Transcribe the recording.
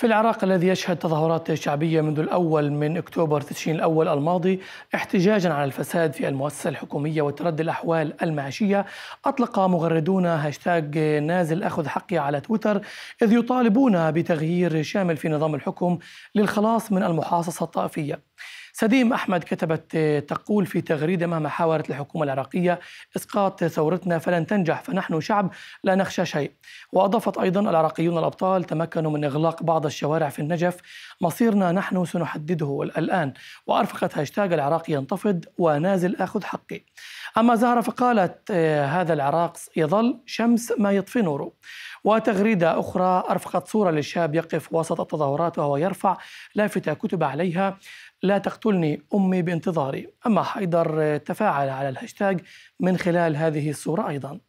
في العراق الذي يشهد تظاهرات شعبية منذ الأول من أكتوبر تشرين الأول الماضي احتجاجا على الفساد في المؤسسة الحكومية وتردي الأحوال المعيشية أطلق مغردون هاشتاج نازل أخذ حقي على تويتر إذ يطالبون بتغيير شامل في نظام الحكم للخلاص من المحاصصة الطائفية سديم أحمد كتبت تقول في تغريدة مهما حاولت الحكومة العراقية إسقاط ثورتنا فلن تنجح فنحن شعب لا نخشى شيء وأضافت أيضا العراقيون الأبطال تمكنوا من إغلاق بعض الشوارع في النجف مصيرنا نحن سنحدده الآن وأرفقت هاشتاغ العراق ينتفض ونازل آخذ حقي أما زهرة فقالت آه، هذا العراق يظل شمس ما يطفي نوره وتغريدة أخرى أرفقت صورة للشاب يقف وسط التظاهرات وهو يرفع لافتة كتب عليها لا تقتلني أمي بانتظاري أما حيدر آه، تفاعل على الهاشتاج من خلال هذه الصورة أيضاً